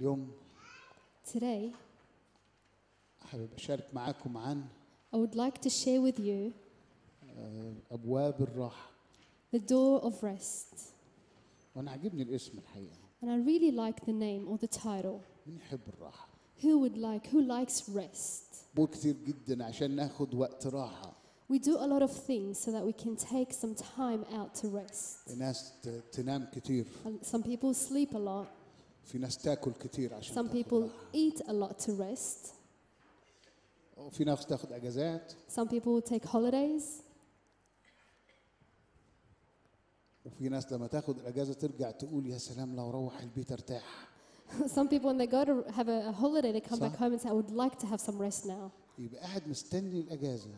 اليوم Today, حابب أشارك معاكم عن I would like to share with you أبواب the door of rest. وأنا الاسم And I really like the name or the title. مين يحب Who would like, who likes rest? كتير جدا عشان ناخد وقت We do a lot of things so that we can take some time out to rest. Some people sleep a lot. في ناس تاكل كثير عشان Some people eat a lot to rest. وفي ناس تاخذ اجازات Some people take holidays. وفي ناس لما تاخذ الاجازه ترجع تقول يا سلام لو روح البيت ارتاح Some people when they go to have a holiday they come صح. back home and say I would like to have some rest now. يبقى قاعد مستني الاجازه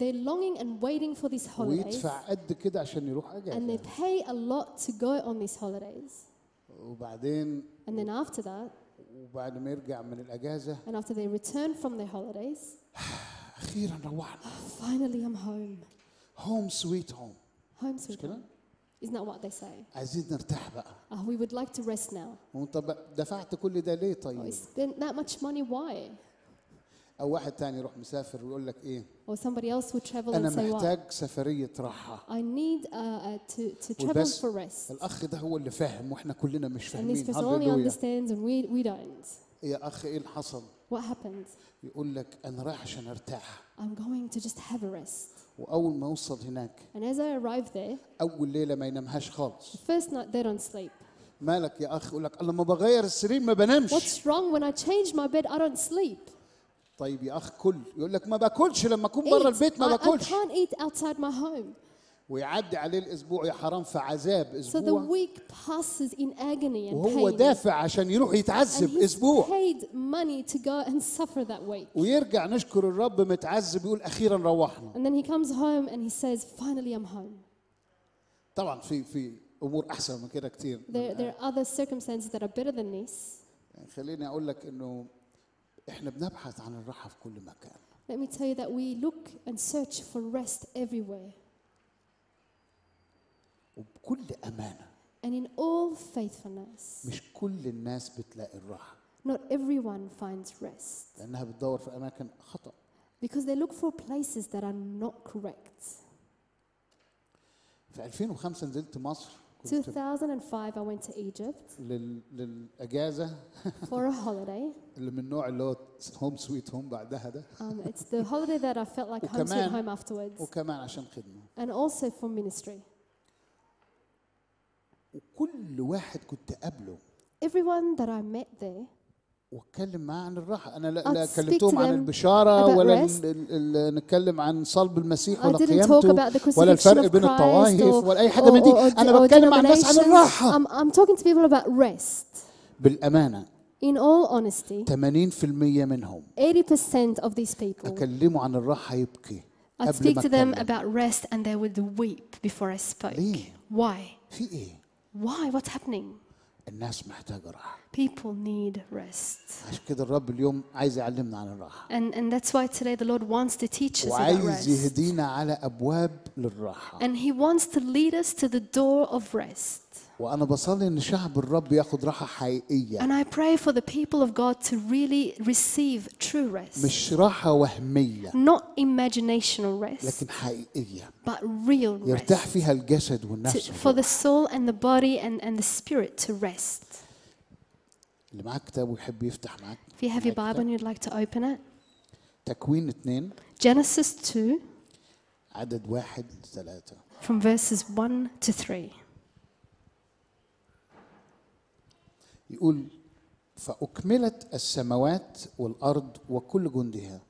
They're longing and waiting for these holidays. ويدفع قد كده عشان يروح اجازه. And they pay a lot to go on these holidays. وبعدين And then after that, وبعد ما يرجع من الأجازة and after they return from their holidays, أخيرا روحنا finally I'm home. home sweet home Home sweet home. Isn't that what they say? عايزين نرتاح بقى Oh, we would like to rest now. وانت دفعت كل ده ليه Oh, طيب؟ spent that much money, why? او واحد تاني يروح مسافر ويقول لك ايه or somebody else would travel انا and say محتاج what? سفريه راحه I need uh, to, to travel for rest الاخ ده هو اللي فاهم واحنا كلنا مش فاهمين and this person only understands and we, we don't يا اخ ايه اللي حصل What happened? يقول لك انا رايح عشان ارتاح I'm going to just have a rest واول ما اوصل هناك and as I arrive there اول ليله ما ينامهاش خالص the first night they don't sleep مالك يا اخ يقول لك لما بغير السرير ما بنامش What's wrong when I change my bed I don't sleep طيب يا اخ كل يقول لك ما باكلش لما اكون برا البيت ما باكلش I ويعدي عليه الاسبوع يا حرام في عذاب اسبوع so the week passes in agony and وهو pain. دافع عشان يروح يتعذب and اسبوع paid money to go and suffer that week. ويرجع نشكر الرب متعذب يقول اخيرا روحنا and then he comes home and he says finally I'm home طبعا في في امور احسن من كده كتير there, there are other circumstances that are better than this يعني خليني اقول لك انه احنا بنبحث عن الراحه في كل مكان Let me tell you that we look and search for rest everywhere. وبكل امانه And in all faithfulness. مش كل الناس بتلاقي الراحه. Not everyone finds rest. لانها بتدور في اماكن خطا. Because they look for places that are not correct. في 2005 نزلت مصر 2005 I went to Egypt لل... for a holiday اللي من النوع اللي هو بعدها ده um, it's the holiday that I felt like home sweet home afterwards وكمان عشان خدمه and also for ministry وكل واحد كنت قابله everyone that I met there واتكلم معاه عن الراحه انا لا, لا كلمتهم عن البشاره ولا نتكلم عن صلب المسيح ولا قيامته ولا الفرق بين الطوائف ولا اي حاجه من دي انا بتكلم عن الناس عن الراحه I'm, I'm talking to people about rest بالامانه In all honesty, 80% منهم 80% of these people أكلمه عن الراحة يبكي I'd speak to them about rest and they would weep before I spoke. ليه؟ Why? في إيه؟ Why? What's happening? الناس محتاجة راحة. People need rest. عشان كده الرب اليوم عايز يعلمنا عن الراحة. And and that's why today the Lord wants to teach us about rest. وعايز يهدينا على أبواب للراحة. And He wants to lead us to the door of rest. وانا بصلي ان شعب الرب ياخد راحه حقيقيه And I pray for the people of God to really receive true rest. مش راحه وهميه not imaginational rest لكن حقيقيه but real rest. يرتاح فيها الجسد والنفس to, for the soul and the body and and the spirit to rest. اللي معاك كتاب ويحب يفتح معاك If you have your Bible and you'd like to open it. تكوين 2 Genesis 2 عدد 1 ل 3 From verses 1 to 3 يقول فأكملت السماوات والأرض وكل جندها.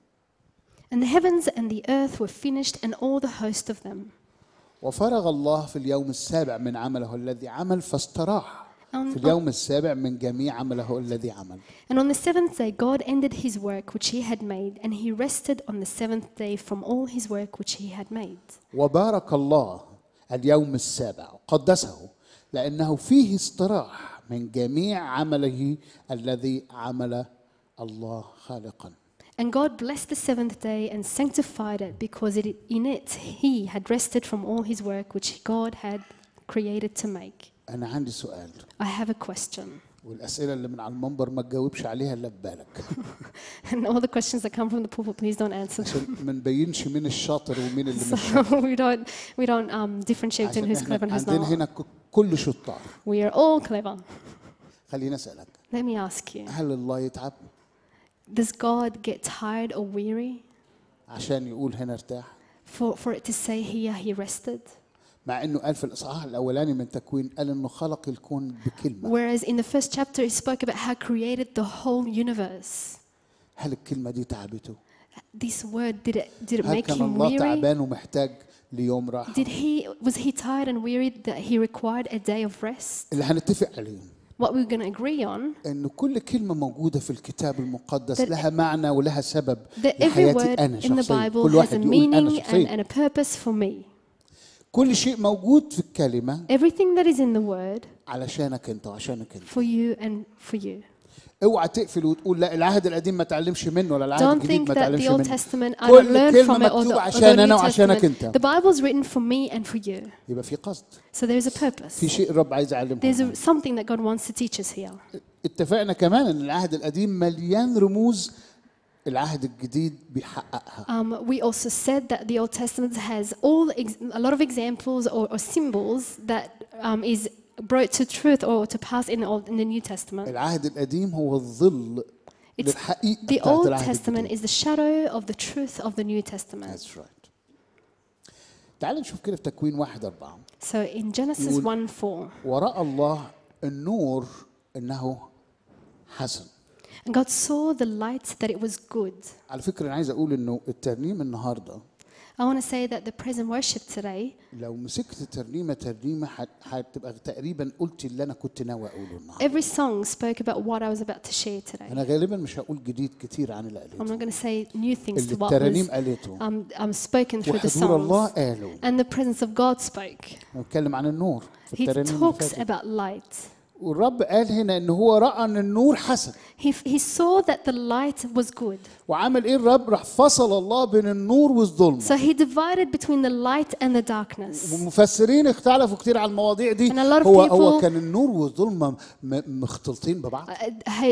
And the heavens and the earth were finished and all the host of them. وفرغ الله في اليوم السابع من عمله الذي عمل فاستراح. في اليوم السابع من جميع عمله الذي عمل. And on the seventh day God ended his work which he had made and he rested on the seventh day from all his work which he had made. وبارك الله اليوم السابع قدسه لأنه فيه استراح من جميع عمله الذي عمل الله خالقا. And God blessed the seventh day and sanctified it because it, in it he had rested from all his work which God had created to make. أنا عندي سؤال. I have a question. اللي من على المنبر ما تجاوبش عليها إلا ببالك. And all the questions that come from the pulpit, please don't answer. عشان ما نبينش مين الشاطر ومين اللي مش شاطر. we don't we don't um, differentiate in who's clever and who's not. عندنا هنا كل شطار. We are all clever. خليني أسألك. Let me ask you. هل الله يتعب؟ Does God get tired or weary? عشان يقول هنا ارتاح. For for it to say here he rested. مع انه قال في الاصحاح الاولاني من تكوين قال انه خلق الكون بكلمه whereas in the first chapter he spoke about how created the whole universe هل الكلمه دي تعبته this word did it, did it هل make كان him الله تعبان ومحتاج ليوم راحه did he was he tired and weary that he required a day of rest اللي هنتفق عليه what we're going to agree on ان كل كلمه موجوده في الكتاب المقدس لها معنى ولها سبب that every word in the Bible has a meaning and, and a purpose for me كل شيء موجود في الكلمة. Everything that is in the word. علشانك أنت وعشانك أنت. For you and for you. اوعى تقفل وتقول لا العهد القديم ما تعلمش منه ولا العهد الجديد ما تعلمش منه كل كلمه مكتوبه عشان انا وعشانك انت the Bible is written for me and for you يبقى في قصد so is a purpose في شيء الرب عايز يعلمه there's something that God wants to teach us here اتفقنا كمان ان العهد القديم مليان رموز العهد الجديد بيحققها. Um, we also said that the Old Testament has all a lot of examples or, or symbols that um, is brought to truth or to pass in, old, in the New Testament. العهد القديم هو الظل It's, للحقيقة the Old العهد Testament الجديد. is the shadow of the truth of the New Testament. That's right. تعال نشوف كده في تكوين one four. So in Genesis 1 4 ورأى الله النور أنه حسن. God saw the light that it was good. على فكرة أنا عايز أقول إنه الترنيم النهاردة I want to say that the present worship today لو مسكت ترنيمة ترنيمة هتبقى تقريبا قلت اللي أنا كنت ناوي أقوله النهاردة. Every song spoke about what I was about to share today. أنا غالبا مش هقول جديد كتير عن اللي قالته. I'm not going to say new things to what قالته. I'm, um, I'm um, spoken through the songs. الله قاله. And the presence of God spoke. بنتكلم عن النور. He talks about light. والرب قال هنا ان هو راى ان النور حسن. He, he saw that the light was good. وعمل ايه الرب؟ راح فصل الله بين النور والظلمه. So he divided between the light and the darkness. ومفسرين اختلفوا كتير على المواضيع دي. And a lot of هو people, هو كان النور والظلمه مختلطين ببعض.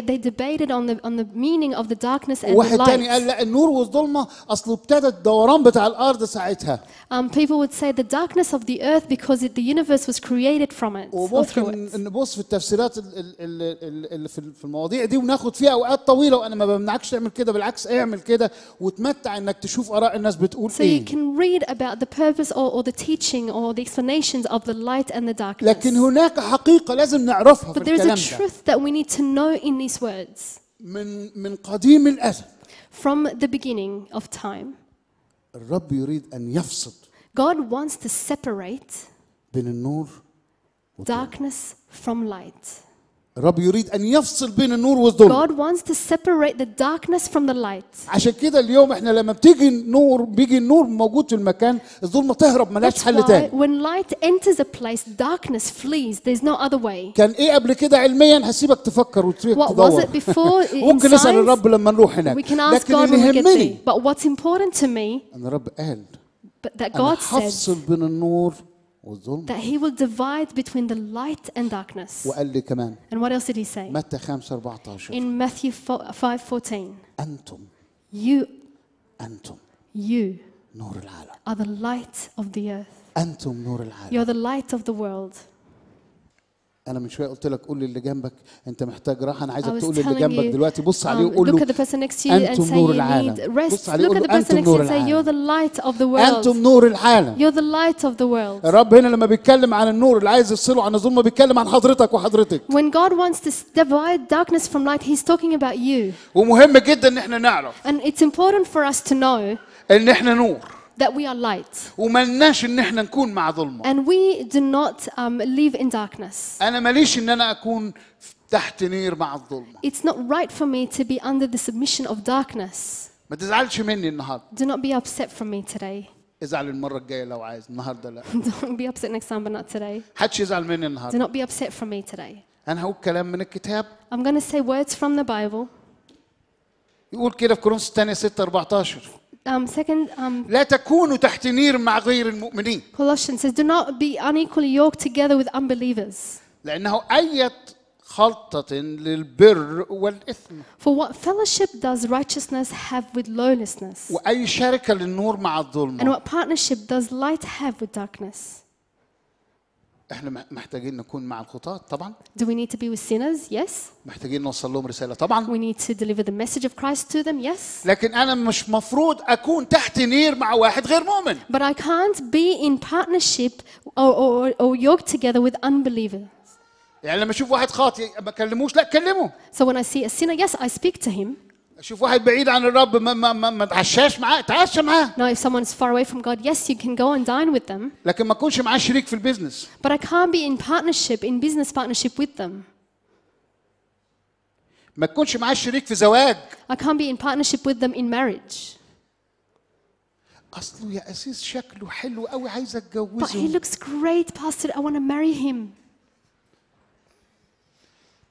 They debated on the on the meaning of the darkness and the light. واحد تاني قال لا النور والظلمه اصله ابتدى الدوران بتاع الارض ساعتها. Um, people would say the darkness of the earth because it, the universe was created from it. وممكن نبص في التاريخ التفسيرات اللي في المواضيع دي وناخد فيها اوقات طويله وانا ما بمنعكش تعمل كده بالعكس اعمل كده وتمتع انك تشوف اراء الناس بتقول so ايه. You can read about the purpose or, or the teaching or the explanations of the light and the darkness. لكن هناك حقيقه لازم نعرفها But في الكلام ده. But there is a truth that we need to know in these words. من من قديم الازل. From the beginning of time. الرب يريد ان يفصل. God wants to separate بين النور darkness from light. God wants to separate the darkness from the light. عشان كده اليوم إحنا لما بتيجي النور بيجي النور موجود في المكان الظلمة تهرب ملهاش حل That's why when light enters a place darkness flees. There's no other way. كان إيه قبل كده علميا هسيبك تفكر وتريد تدور. What was it before? ممكن نسأل الرب لما We can ask God when we But what's important to me? And الرب قال. But that God said. هفصل بين النور والظلم that he will divide between the light and darkness. وقال لي كمان And what else did he say? متى 5 14 In Matthew 5:14 أنتم you أنتم you نور العالم are the light of the earth. أنتم نور العالم. You're the light of the world. انا من شويه قلت لك قول للي جنبك انت محتاج راحه انا عايزك تقول للي جنبك دلوقتي بص عليه um, وقول له انتم نور العالم بص عليه وقول له انتم نور العالم انتم نور العالم الرب هنا لما بيتكلم عن النور اللي عايز يفصله عن الظلمه بيتكلم عن حضرتك وحضرتك when God wants to divide darkness from light he's talking about you ومهم جدا ان احنا نعرف and it's important for us to know ان احنا نور that we are light. ان احنا نكون مع ظلمه. And we do not um, live in darkness. انا ماليش ان انا اكون تحت نير مع It's not right for me to be under the submission of darkness. ما تزعلش مني النهارده. Do not be upset from me today. ازعل المرة الجاية لو عايز النهاردة لا. Don't be upset next time but not today. حدش يزعل مني النهاردة. Do not be upset from me today. أنا هقول كلام من الكتاب. I'm going to say words from the Bible. يقول كده في كورنثوس الثانية 6 14. Um, second, um, لا تكونوا تحت نير مع غير المؤمنين Colossians says, do not be unequally yoked together with unbelievers. لأنه أية خلطة للبر والإثم For what fellowship does righteousness have with lawlessness? وأي شركة للنور مع الظلمة And what partnership does light have with darkness? احنا محتاجين نكون مع الخطاة طبعا. Do we need to be with sinners? Yes. محتاجين نوصل لهم رسالة طبعا. We need to deliver the message of Christ to them. Yes. لكن أنا مش مفروض أكون تحت نير مع واحد غير مؤمن. But I can't be in partnership or or or yoked together with unbelievers. يعني لما اشوف واحد خاطي ما اكلموش لا كلمه. So when I see a sinner, yes, I speak to him. اشوف واحد بعيد عن الرب ما ما ما, ما معاه معاه if someone's far away from God, yes, you can go and dine with them. لكن ما اكونش معاه شريك في البيزنس But I can't be in partnership, in business partnership with them. ما تكونش معاه شريك في زواج I can't be in partnership with them in marriage. اصله يا اسيس شكله حلو قوي عايز But he looks great, Pastor. I want to marry him.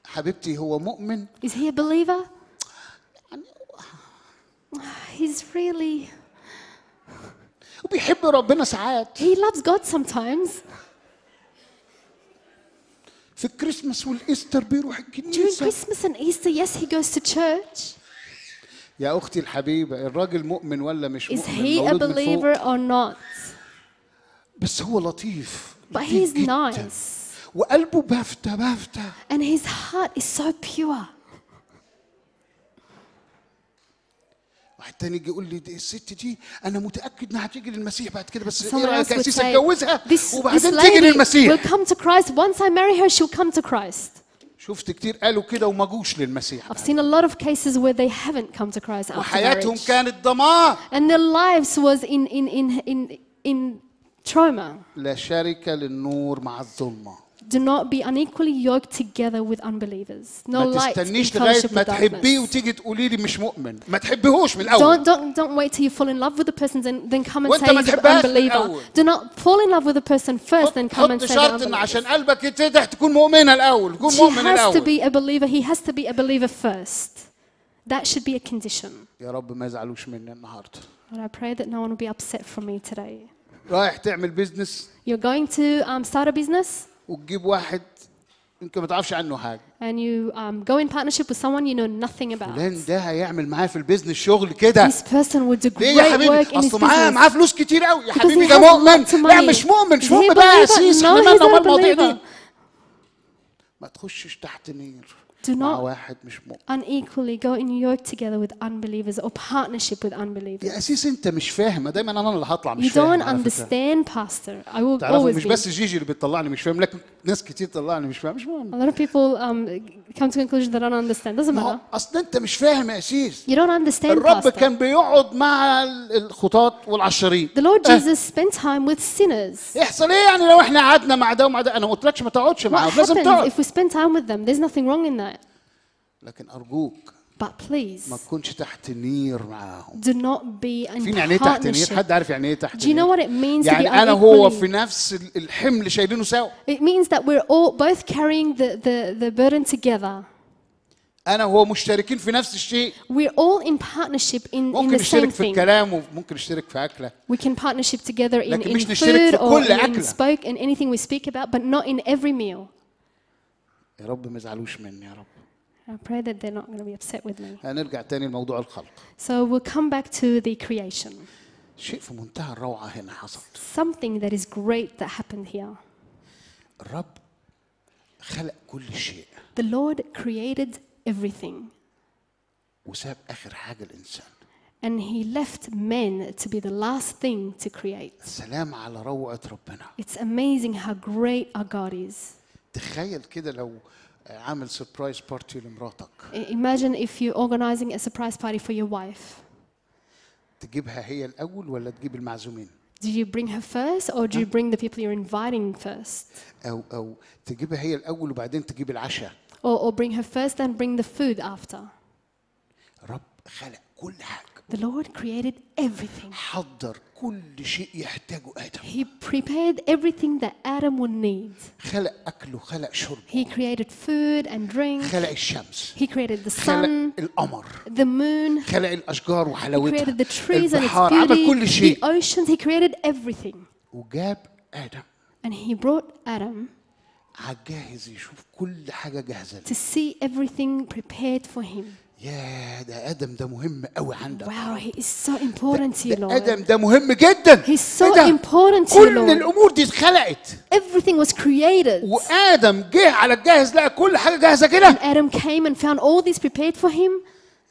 حبيبتي هو مؤمن Is he a believer? He's really. He loves God sometimes. في الكريسماس والايستر بيروح الكنيسه. During Christmas and Easter, yes, he goes to church. يا اختي الحبيبه الراجل مؤمن ولا Is he a believer or not? But he's nice. And his heart is so pure. واحد تاني يجي يقول لي دي الست دي انا متاكد انها هتيجي للمسيح بعد كده بس ايه رايك يا اتجوزها وبعدين تيجي للمسيح will come to Christ once I marry her she'll come to Christ شفت كتير قالوا كده وما جوش للمسيح I've seen a lot of cases where they haven't come to Christ after وحياتهم كانت دمار and their lives was in in in in in trauma لا شركه للنور مع الظلمه Do not be unequally yoked together with unbelievers. No light تستنيش لغاية ما do Don't, don't, don't wait till you fall in love with the person and then come and say he's an unbeliever. Do not fall in love with the person first then come and say they're has to be a believer. He has to be a believer first. That should be a condition. يا I pray that no one will be upset from me today. You're going to um, start a business. وتجيب واحد يمكن ما تعرفش عنه حاجه and you um, go in partnership with someone you know nothing about فلان ده هيعمل معايا في البيزنس شغل كده this person would do great work in his business. اصل معاه معاه فلوس كتير قوي يا حبيبي ده مؤمن لا مش مؤمن مش مؤمن بقى يا سيس احنا مالنا المواضيع دي ما تخشش تحت نير Do not unequally go in New York together with unbelievers or partnership with unbelievers. يا أسيس أنت مش فاهم دايما أنا اللي هطلع مش فاهم. You don't understand, Pastor. I will always مش بس جيجي اللي بتطلعني مش فاهم لكن ناس كتير طلعني مش فاهم مش مهم a lot of people um, come to conclusion that I don't understand doesn't matter اصل انت مش فاهم يا اسيس you don't understand الرب pastor. كان بيقعد مع الخطاة والعشرين the Lord Jesus أه. spent time with sinners يحصل ايه يعني لو احنا قعدنا مع ده ومع ده انا ما قلتلكش ما تقعدش معاهم لازم تقعد if we spend time with them there's nothing wrong in that لكن ارجوك But please, ما تكونش تحت نير معاهم. Do not be in فين يعني تحت نير؟ حد عارف يعني ايه تحت Do you know what it means يعني to be أنا هو في نفس الحمل شايلينه سوا. It means that we're all both carrying the, the, the burden together. أنا هو مشتركين في نفس الشيء. We're all in partnership in, in the same thing. الكلام وممكن نشترك في We can partnership together in, in food or in spoke and anything we speak about, but not in every meal. يا رب ما يزعلوش مني يا رب. I pray that they're not going to be upset with me. هنرجع تاني لموضوع الخلق. So we'll come back to the creation. شيء في منتهى الروعة هنا حصل. Something that is great that happened here. الرب خلق كل شيء. The Lord created everything. وساب آخر حاجة الإنسان. And he left men to be the last thing to create. على روعة ربنا. It's amazing how great our God is. تخيل كده لو عامل سربرايز بارتي لمراتك Imagine if you're organizing a surprise party for your wife. تجيبها هي الأول ولا تجيب المعزومين؟ Do you bring her first or do you bring the people you're inviting first? أو أو تجيبها هي الأول وبعدين تجيب العشاء. Or, or bring her first and bring the food after. رب خلق كل حاجة. The Lord created everything. حضر كل شيء يحتاجه آدم. He prepared everything that Adam would need. خلق أكله خلق شربه. He created food and drink. خلق الشمس. He created the sun. خلق القمر. The moon. خلق الأشجار وحلاوتها. He created the trees and its beauty. عمل كل شيء. The oceans. He created everything. وجاب آدم. And he brought Adam. يشوف كل حاجة جاهزة To see everything prepared for him. يا ده ادم ده مهم قوي عندك واو هي از سو امبورتنت يا لورد ادم ده مهم جدا هي سو امبورتنت يو لورد كل الامور دي اتخلقت everything was created وادم جه على الجاهز لقى كل حاجه جاهزه كده and Adam came and found all these prepared for him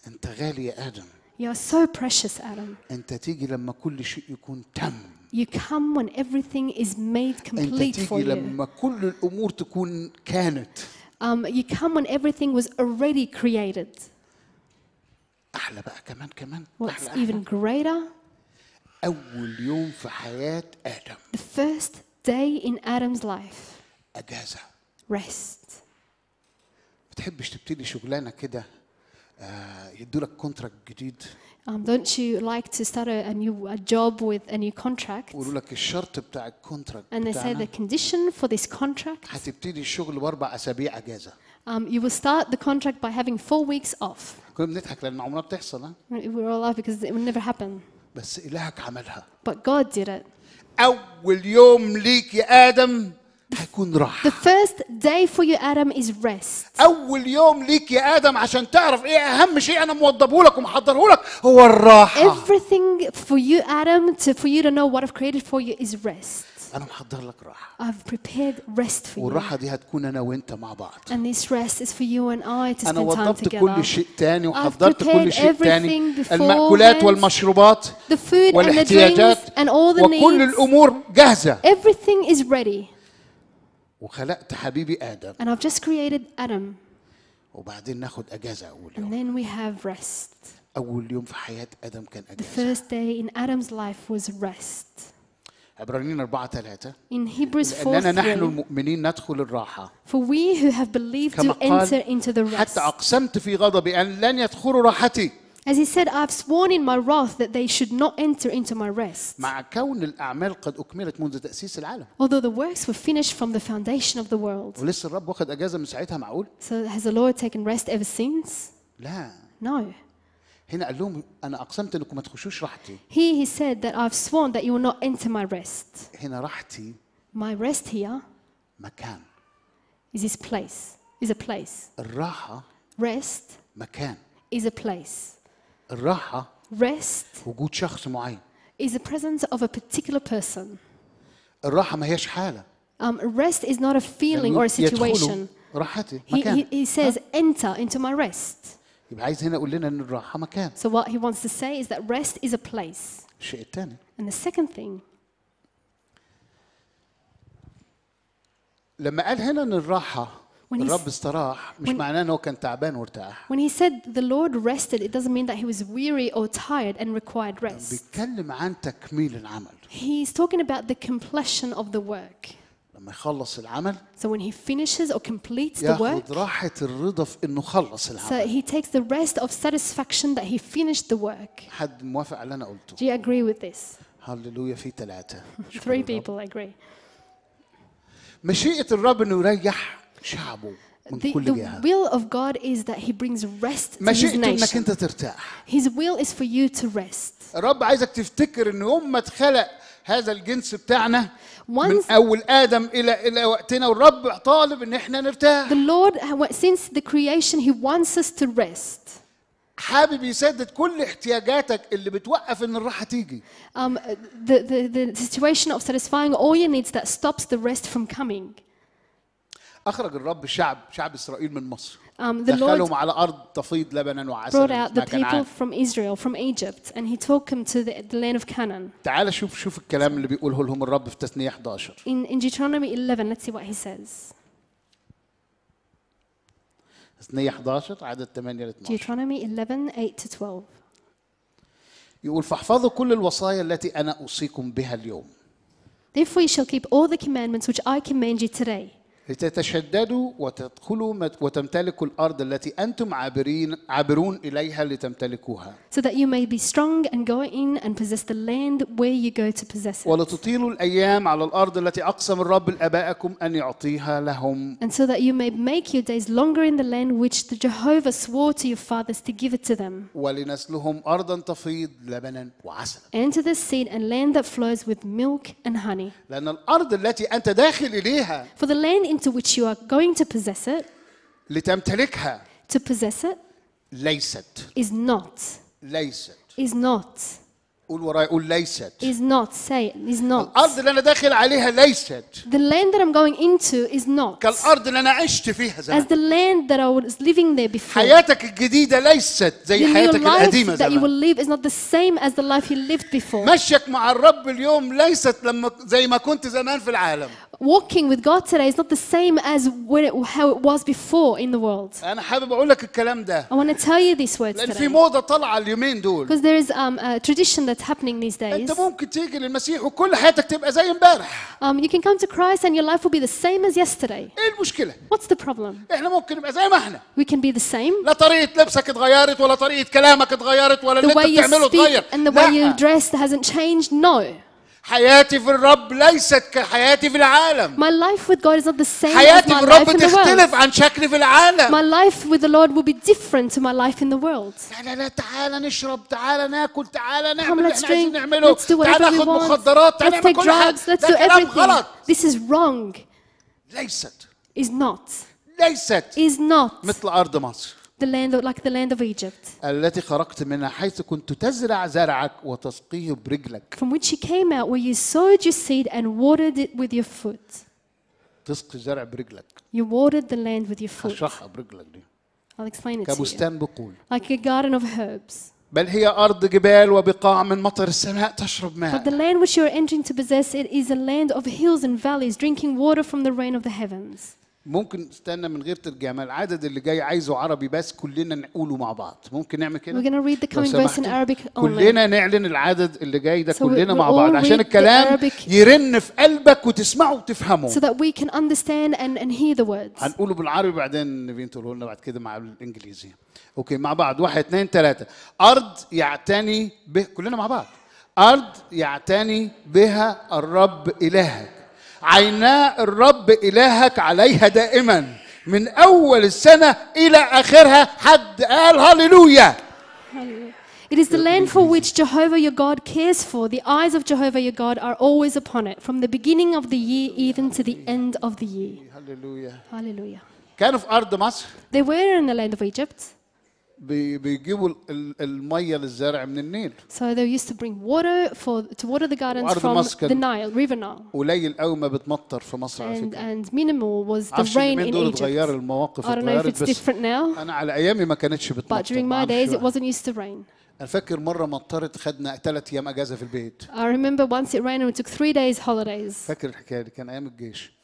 انت غالي يا ادم You are so precious, Adam. أنت تيجي لما كل شيء يكون تم. You come when everything is made complete for you. أنت تيجي لما كل الأمور تكون كانت. Um, you come when everything was already created. احلى بقى كمان كمان what's أحلى even greater اول يوم في حياه ادم the first day in Adam's life اجازه rest ما تحبش تبتدي شغلانه كده يدوا لك كونتراكت جديد Um, don't you like to start a, a new a job with a new contract? يقولوا لك الشرط بتاع الكونتراكت And they say the condition for this contract هتبتدي الشغل باربع اسابيع اجازه Um, you will start the contract by having four weeks off. We are all laughing because it would never happen. But God did it. The first day for you Adam is rest. Everything for you Adam to, for you to know what I've created for you is rest. أنا محضر لك راحة. I've prepared rest for you. والراحة دي هتكون أنا وأنت مع بعض. And this rest is for you and I to spend time together. أنا وضبت كل شيء تاني وحضرت كل شيء تاني. المأكولات والمشروبات the food والاحتياجات and the and all the وكل needs. الأمور جاهزة. Everything is ready. وخلقت حبيبي آدم. And I've just created Adam. وبعدين ناخد أجازة أول يوم. And then we have rest. أول يوم في حياة آدم كان أجازة. The first day in Adam's life was rest. عبرانيين 4 3 In Hebrews 4 لأننا نحن المؤمنين ندخل الراحة For we who have believed do enter into the rest حتى أقسمت في غضبي أن لن يدخلوا راحتي As he said, I've sworn in my wrath that they should not enter into my rest. مع كون الأعمال قد أكملت منذ تأسيس العالم. Although the works were finished from the foundation of the world. ولسه الرب واخد أجازة من ساعتها معقول؟ So has the Lord taken rest ever since? لا. No. هنا قال لهم أنا أقسمت أنكم ما تخشوش راحتي. He, he said that I've sworn that you will not enter my rest. هنا راحتي My rest here مكان. Is his place. Is a place. الراحة rest مكان. Is a place. الراحة rest وجود شخص معين. Is the presence of a particular person. الراحة ما هيش حالة. Um, rest is not a feeling or a situation. راحتي. He, he, he says enter into my rest. يبقى عايز هنا يقول لنا ان الراحه مكان. So what he wants to say is that rest is a place. الشيء الثاني. And the second thing. لما قال هنا ان الراحه when الرب استراح مش معناه ان هو كان تعبان وارتاح. When he said the Lord rested it doesn't mean that he was weary or tired and required rest. بيتكلم عن تكميل العمل. He's talking about the completion of the work. لما يخلص العمل So when he finishes or completes the work ياخد راحة الرضا في إنه خلص العمل So he takes the rest of satisfaction that he finished the work. حد موافق على أنا قلته Do you agree with this? هللويا في ثلاثة Three people agree. مشيئة الرب إنه يريح شعبه The, the will of God is that he brings rest to his nation. His will is for you to rest. الرب عايزك تفتكر إن يوم ما اتخلق هذا الجنس بتاعنا من أول آدم إلى إلى وقتنا والرب طالب إن إحنا نرتاح. The Lord since the creation he wants us to rest. حابب يسدد كل احتياجاتك اللي بتوقف ان الراحه تيجي. Um, the, the, the situation of satisfying all your needs that stops the rest from coming. أخرج الرب شعب شعب إسرائيل من مصر. Um, the Lord brought out the people from Israel, from Egypt, and he took them to the, the land of Canaan. تعال شوف شوف الكلام اللي بيقوله لهم الرب في تثنية 11. In, in Deuteronomy 11, let's see what he says. تثنية 11 عدد 8 ل 12. Deuteronomy 11, 8 to 12. يقول فاحفظوا كل الوصايا التي أنا أوصيكم بها اليوم. Therefore you shall keep all the commandments which I command you today. لتتشددوا وتدخلوا وتمتلكوا الأرض التي أنتم عابرين عابرون إليها لتمتلكوها. So that you may be strong and go in and possess the land where you go to possess it. ولتطيلوا الأيام على الأرض التي أقسم الرب لآبائكم أن يعطيها لهم. And so that you may make your days longer in the land which the Jehovah swore to your fathers to give it to them. ولنسلهم أرضا تفيض لبنا وعسلا. And to this seed and land that flows with milk and honey. لأن الأرض التي أنت داخل إليها. For the land into which you are going to possess it لتمتلكها to possess it ليست is not ليست is not قول وراي قول ليست is not say it is not الارض اللي انا داخل عليها ليست the land that I'm going into is not كالارض اللي انا عشت فيها زمان as the land that I was living there before حياتك الجديده ليست زي حياتك القديمه زمان that you will live is not the same as the life you lived before مشيك مع الرب اليوم ليست لما زي ما كنت زمان في العالم walking with God today is not the same as when it, how it was before in the world. أنا حابب أقول لك الكلام ده. I want to tell you these words لأن في موضة طالعة اليومين دول. Because there is um, a tradition that's happening these days. أنت ممكن تيجي للمسيح وكل حياتك تبقى زي امبارح. Um, you can come to Christ and your life will be the same as yesterday. إيه المشكلة؟ What's the problem? إحنا ممكن نبقى زي ما إحنا. We can be the same. لا طريقة لبسك اتغيرت ولا طريقة كلامك اتغيرت ولا اللي أنت بتعمله اتغير. The way you speak and the way you dress hasn't changed. No. حياتي في الرب ليست كحياتي في العالم. My life with God is not the same حياتي في الرب تختلف عن شكلي في العالم. My life with the Lord will be different to my life in the world. لا لا لا تعالى نشرب، تعال ناكل، تعال نعمل اللي احنا عايزين نعمله، تعال ناخد مخدرات، تعال نعمل كل حاجة. Let's do غلط. This is wrong. ليست. Is not. ليست. Is not. مثل أرض مصر. the land of, like the land of Egypt. التي خرجت منها حيث كنت تزرع زرعك وتسقيه برجلك. From which you came out where you sowed your seed and watered it with your foot. تسقي برجلك. You watered the land with your foot. برجلك دي. I'll explain it to you. كبستان بقول. Like a garden of herbs. بل هي أرض جبال وبقاع من مطر السماء تشرب ماء. But the land which you are entering to possess it is a land of hills and valleys drinking water from the rain of the heavens. ممكن استنى من غير ترجمه العدد اللي جاي عايزه عربي بس كلنا نقوله مع بعض ممكن نعمل كده We're gonna read the coming verse in Arabic only. كلنا نعلن العدد اللي جاي ده so كلنا مع بعض عشان الكلام يرن في قلبك وتسمعه وتفهمه so that we can understand and, and hear the words هنقوله بالعربي بعدين نبين تقوله لنا بعد كده مع الانجليزي اوكي مع بعض واحد اثنين ثلاثه ارض يعتني به كلنا مع بعض ارض يعتني بها الرب الهك عينا الرب إلهك عليها دائما من أول السنة إلى آخرها حد قال هللويا It is the land for which Jehovah your God cares for. The eyes of Jehovah your God are always upon it, from the beginning of the year even to the end of the year. Hallelujah. Hallelujah. كانوا في أرض مصر. They were in the land of Egypt. بيجيبوا الميه للزرع من النيل. So they used to bring water for to water the gardens from the Nile, river Nile. قليل قوي ما بتمطر في مصر على فكره. And minimal was the rain in Egypt. اتغير المواقف I don't know if it's different now. انا على ايامي ما كانتش بتمطر. But during my days it wasn't used to rain. انا فاكر مره مطرت خدنا ثلاث ايام اجازه في البيت. I remember once it rained and we took three days holidays. فاكر الحكايه دي كان ايام الجيش.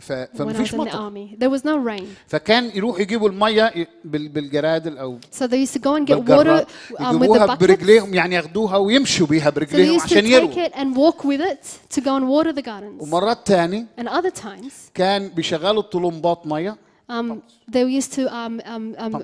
فمفيش مطر there was no rain. فكان يروح يجيبوا الميه بالجرادل او so they used to go and get water um, with the برجليهم يعني ياخدوها ويمشوا بيها برجليهم so عشان يروا. take it and walk with it to go and water the gardens. ومرات تاني and other times كان بيشغلوا الطلمبات ميه um, they used to um, um, um,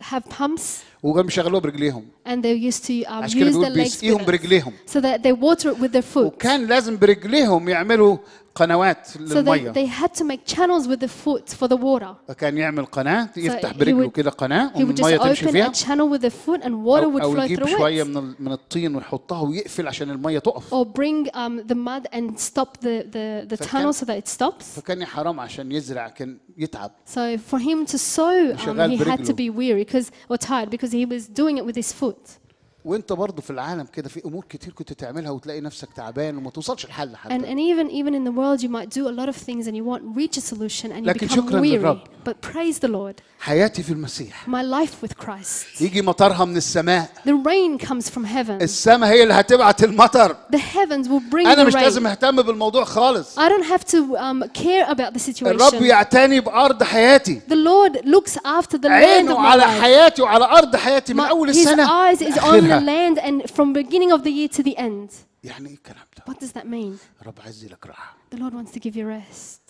have pumps وكانوا بيشغلوها برجليهم and they used to um, use their legs برجليهم so that they water it with their foot وكان لازم برجليهم يعملوا قنوات للميه. So they, they had to make channels with the foot for the water. فكان يعمل قناة يفتح so برجله كده قناة تمشي فيها. He would just open a channel with the foot and water would flow through it. أو يجيب شوية من من الطين ويحطها ويقفل عشان تقف. Or bring um, the mud and stop the the the tunnel so that it stops. فكان حرام عشان يزرع كان يتعب. So for him to sow um, he had to be weary because or tired because he was doing it with his foot. وانت برضه في العالم كده في امور كتير كنت تعملها وتلاقي نفسك تعبان وما توصلش لحل حتى and, and even even in the world you might do a lot of things and you won't reach a solution and you become weary للرب. but praise the Lord حياتي في المسيح my life with Christ يجي مطرها من السماء the rain comes from heaven السماء هي اللي هتبعت المطر the heavens will bring انا مش لازم اهتم بالموضوع خالص I don't have to um, care about the situation الرب يعتني بارض حياتي the Lord looks after the land of my life عينه على حياتي وعلى ارض حياتي من اول السنه his eyes is on the land and from beginning of the year to the end. What does that mean? The Lord wants to give you rest.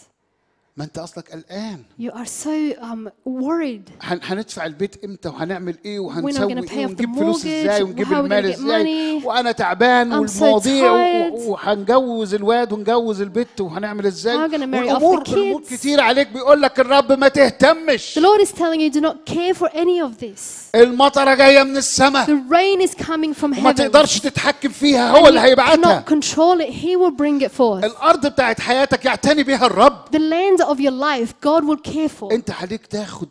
ما انت اصلك قلقان You are so um, worried. هندفع البيت امتى وهنعمل ايه وهنسوي ايه ونجيب فلوس ازاي ونجيب المال ازاي وانا تعبان so والمواضيع وهنجوز الواد ونجوز البت وهنعمل ازاي How والامور كتير عليك بيقول لك الرب ما تهتمش The Lord is telling you, do not care for any of this. المطره جايه من السماء The rain is coming from heaven heaven. تقدرش تتحكم فيها هو اللي You هيبعتها cannot control it. He will bring it forth. الارض بتاعت حياتك يعتني بها الرب The land of your life God will care for. انت عليك تاخد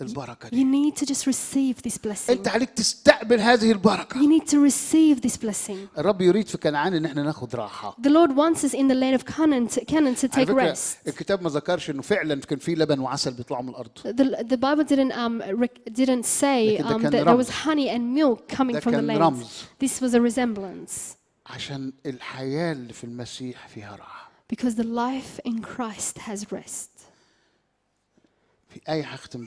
البركه You need to just receive this blessing. انت عليك تستقبل هذه You need to receive this blessing. الرب يريد في كنعان ان احنا ناخد راحه The Lord wants us in the land of Canaan to, Canaan to take rest. الكتاب ما ذكرش انه فعلا كان في لبن وعسل بيطلعوا من الارض The, the Bible didn't um, didn't say um, that there was honey and milk coming from the land. This was a resemblance عشان الحياه اللي في المسيح فيها راحه because the life in Christ has rest. في آية هختم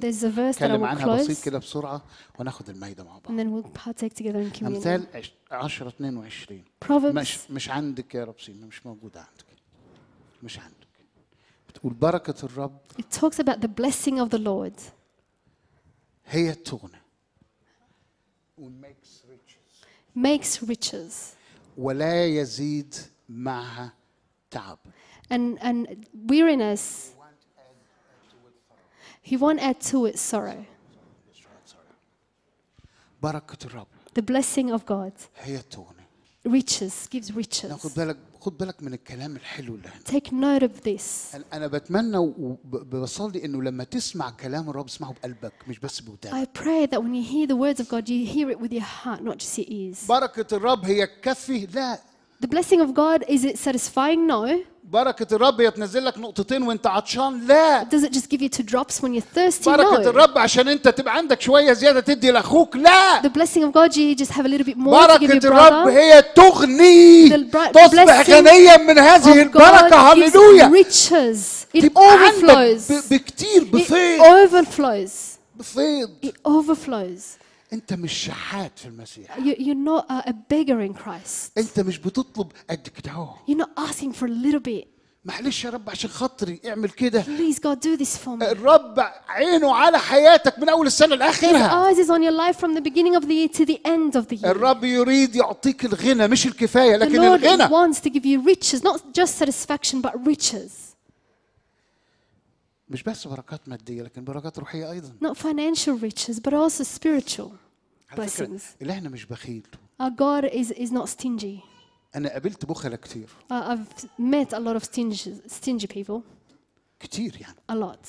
there's a verse that I will close. بسيط كده بسرعة وناخد المايدة مع بعض. And then we'll partake together in communion. أمثال 10 22 Proverbs. مش مش عندك يا رب سينا مش موجودة عندك. مش عندك. بتقول بركة الرب. It talks about the blessing of the Lord. هي التغنى. makes riches. Makes riches. ولا يزيد معها And, and weariness, he won't add to it sorrow. The blessing of God. هي Riches, gives riches. خد بالك من الكلام الحلو اللي هنا. Take note of this. أنا بتمنى وبصلي إنه لما تسمع كلام الرب اسمعه بقلبك مش بس بودانك. I pray that when you hear the words of God you hear it with your heart not just your ears. بركة الرب هي تكفي لا the blessing of God is it satisfying? No. بركة الرب يتنزل لك نقطتين وانت عطشان لا Does it just give you two drops when you're thirsty? بركة no. الرب عشان انت تبقى عندك شوية زيادة تدي لاخوك لا The blessing of God you just have a little bit more بركة to give your brother. الرب هي تغني تصبح غنيا من هذه البركة هللويا riches it overflows بكتير بفيض it overflows بفيض it overflows انت مش شحات في المسيح You, you're not a, a beggar in Christ. انت مش بتطلب قد كده اهو You're not asking for a little bit. معلش يا رب عشان خاطري اعمل كده Please God do this for me. الرب عينه على حياتك من اول السنه لاخرها Eyes is on your life from the beginning of the year to the end of the year. الرب يريد يعطيك الغنى مش الكفايه the لكن Lord الغنى wants to give you riches, not just satisfaction, but riches. مش بس بركات ماديه لكن بركات روحيه ايضا not financial riches but also spiritual blessings اللي احنا مش بخيل our God is is not stingy انا قابلت بخلة كتير uh, I've met a lot of stingy stingy people كتير يعني a lot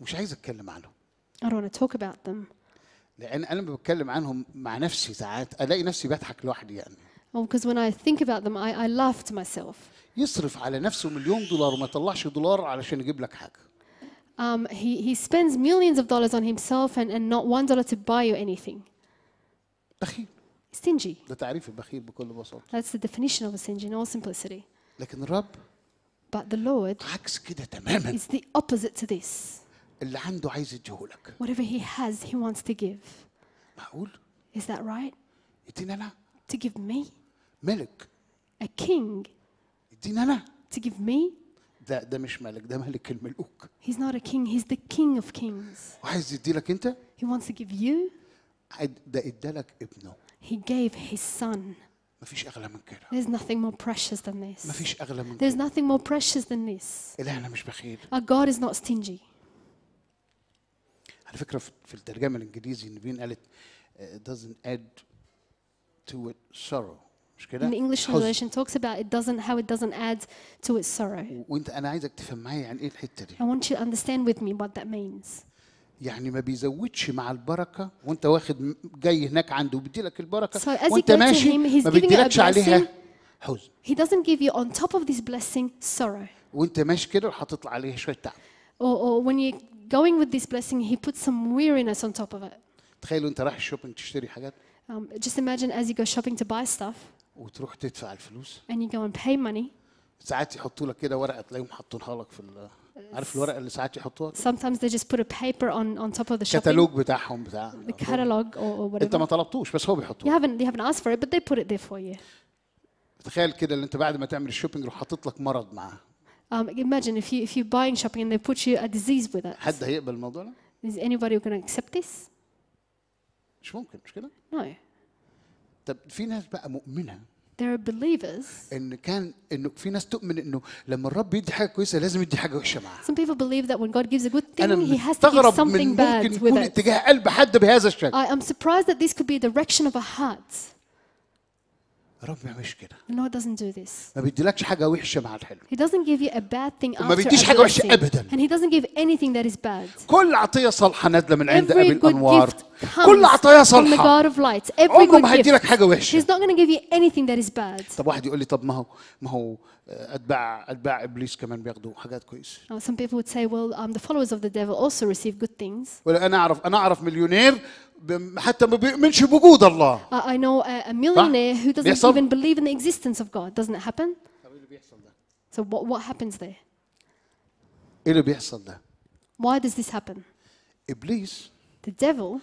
ومش عايز اتكلم عنهم I don't want to talk about them لان انا بتكلم عنهم مع نفسي ساعات الاقي نفسي بضحك لوحدي يعني because when I think about them, I, I laughed myself. يصرف على نفسه مليون دولار وما دولار علشان يجيب لك Um, he, he spends millions of dollars on himself and, and not one dollar to buy you anything. بخيل. Stingy. ده تعريف البخيل بكل That's the definition of a stingy in all simplicity. لكن الرب But the Lord عكس كده تماما. is the opposite to this. اللي عنده عايز Whatever he has, he wants to give. معقول؟ Is that right? To give me. ملك a king انا to give me ده ده مش ملك ده ملك الملوك he's not a king he's the king of kings وعايز يديلك انت he wants to give you ده ادالك ابنه he gave his son اغلى من كده there's nothing more precious than this اغلى من there's nothing more precious than this الهنا مش بخيل our God is not stingy على فكره في الترجمه الانجليزي النبيين قالت doesn't add to it sorrow in the English translation talks about it doesn't how it doesn't add to its sorrow. وانت انا عايزك تفهم معايا عن ايه الحته دي. I want you to understand with me what that means. يعني ما بيزودش مع البركة وانت واخد جاي هناك عنده وبيديلك البركه so وانت ماشي him, ما بيديلكش عليها حزن. He doesn't give you on top of this blessing sorrow. وانت ماشي كده هتطلع عليها شوية تعب. Or, or when you are going with this blessing he puts some weariness on top of it. تخيلوا انت رايح الشوبينج تشتري حاجات. Um, just imagine as you go shopping to buy stuff. وتروح تدفع الفلوس and you go and pay money ساعات يحطوا لك كده ورقه تلاقيهم حاطينها لك في عارف الورقه اللي ساعات يحطوها sometimes they just put a paper on on top of the shopping كتالوج بتاعهم بتاع the catalog or, or whatever انت ما طلبتوش بس هو بيحطه you haven't you haven't asked for it but they put it there for you تخيل كده اللي انت بعد ما تعمل الشوبينج يروح حاطط لك مرض معاه Um, imagine if you if you're buying shopping and they put you a disease with it. حد هيقبل الموضوع ده؟ Is anybody going to accept this? مش ممكن مش كده؟ No. طب في ناس بقى مؤمنه There are believers. إن كان إنه في ناس تؤمن إنه لما الرب يدي حاجة كويسة لازم يدي حاجة وحشة معاها. Some people believe that when God gives a good thing, He has to give something bad with it. أنا مستغرب من ممكن يكون اتجاه قلب حد بهذا الشكل. I am surprised that this could be a direction of a heart. الرب ما بيعملش كده. The Lord doesn't do this. ما بيديلكش حاجة وحشة مع الحلو. He doesn't give you a bad thing after. ما بيديش حاجة وحشة أبدا. And he doesn't give anything that is bad. كل عطية صالحة نازلة من عند أبي الأنوار. كل عطية صالحة. From the God of light. Every good gift. عمره ما هيديلك حاجة وحشة. He's not going to give you anything that is bad. طب واحد يقول لي طب ما هو ما هو اتباع اتباع ابليس كمان بياخدوا حاجات كويسه. Now some people would say well um, the followers of the devil also receive good things. ولا انا اعرف انا اعرف مليونير حتى ما بيؤمنش بوجود الله. Uh, I know a, a millionaire who doesn't بيحصل? even believe in the existence of God. Doesn't it happen? So what what happens there? ايه اللي بيحصل ده؟ Why does this happen? ابليس the devil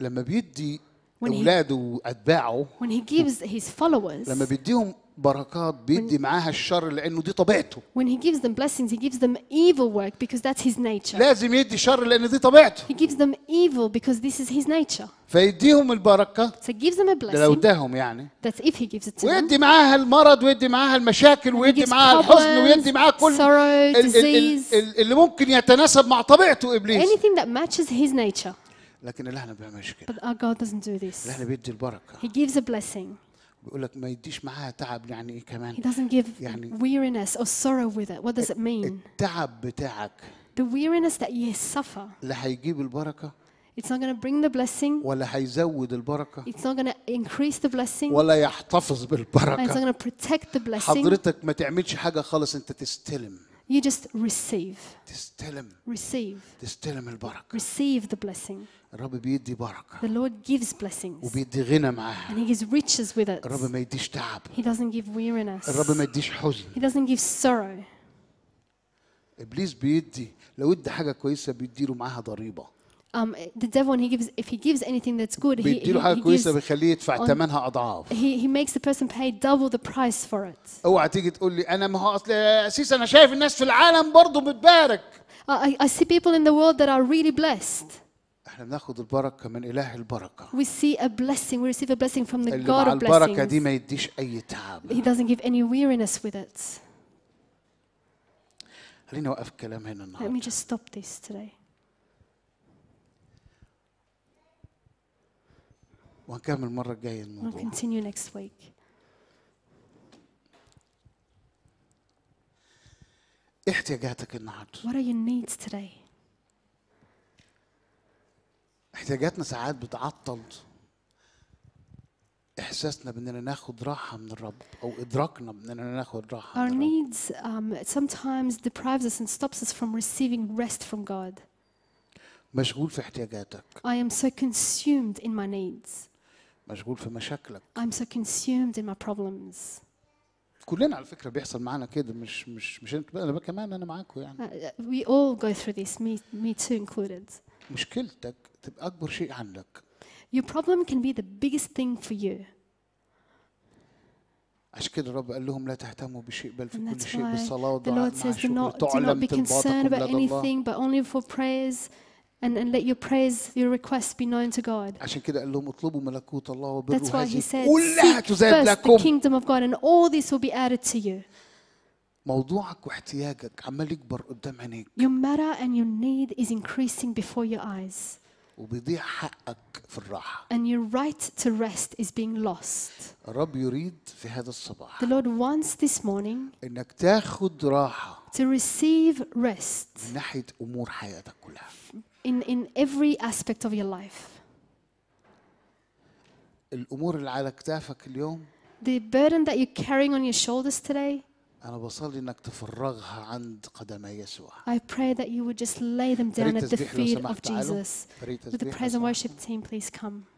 لما بيدي اولاده واتباعه when he gives his followers لما بيديهم بركات بيدي معاها الشر لانه دي طبيعته. When he gives them blessings he gives them evil work because that's his nature. لازم يدي شر لان دي طبيعته. He gives them evil because this is his nature. فيديهم البركه. So gives them a blessing. لو اداهم يعني. That's if he gives it to them. ويدي معاها المرض ويدي معاها المشاكل ويدي معاها الحزن ويدي معاها كل sorrow, disease. اللي ممكن يتناسب مع طبيعته ابليس. Anything that matches his nature. لكن اللي احنا بنعملش كده. But our God doesn't do this. اللي احنا بيدي البركه. He gives a blessing. بيقول لك ما يديش معاها تعب يعني ايه كمان He doesn't give يعني weariness or sorrow with it. What does it mean? التعب بتاعك The weariness that you suffer. لا هيجيب البركه It's not going to bring the blessing. ولا هيزود البركة. It's not going to increase the blessing. ولا يحتفظ بالبركة. It's not going to protect the blessing. حضرتك ما تعملش حاجة خالص أنت تستلم. You just receive. تستلم. Receive. تستلم البركة. Receive the blessing. الرب بيدي بركة. The Lord gives blessings. وبيدي غنى معاها. And He gives riches with it. الرب ما يديش تعب. He doesn't give weariness. الرب ما يديش حزن. He doesn't give sorrow. إبليس بيدي لو ادى حاجة كويسة بيديله معاها ضريبة. Um, the devil when he gives if he gives anything that's good he, he, he gives بيخليه يدفع ثمنها اضعاف he, he makes the person pay double the price for it اوعى تيجي تقول لي انا ما هو اصل يا سيس انا شايف الناس في العالم برضه بتبارك I, I see people in the world that are really blessed احنا بناخد البركه من اله البركه we see a blessing we receive a blessing from the اللي god مع of البركه دي ما يديش اي تعب he doesn't give any weariness with it خليني اوقف الكلام هنا النهارده let me just stop this today وهنكمل المره الجايه الموضوع we'll continue next week احتياجاتك النهارده what are your needs today احتياجاتنا ساعات بتعطل احساسنا باننا ناخد راحه من الرب او ادراكنا باننا ناخد راحه من الرب. needs um, sometimes deprives us and stops us from receiving rest from God. مشغول في احتياجاتك. I am so consumed in my needs. مشغول في مشاكلك. I'm so consumed in my problems. كلنا على فكره بيحصل معانا كده مش مش مش انت انا كمان انا معاكم يعني. Uh, uh, we all go through this me, me too included. مشكلتك تبقى أكبر شيء عنك Your problem can be the biggest thing for you. عشان كده الرب قال لهم لا تهتموا بشيء بل في And كل شيء بالصلاة والدعاء Lord مع do not, be concerned about anything, but only for prayers. And, and let your prayers, your requests be known to God. عشان كده to لهم That's why He said, Seek first the kingdom of God, and all this will be added to you. موضوعك واحتياجك عمال يكبر قدام عينيك Your matter and your need is increasing before your eyes. وبيضيع حقك في الراحة. And your right to rest is being lost. الرب يريد في هذا الصباح. The Lord wants this morning. إنك تاخد راحة. To receive rest. من ناحية أمور حياتك كلها. In in every aspect of your life. الأمور اللي على كتافك اليوم. The burden that you're carrying on your shoulders today. أنا بصلي إنك تفرغها عند قدمي يسوع. I pray that you would just lay them down at the feet of Jesus. with the praise and worship team please come?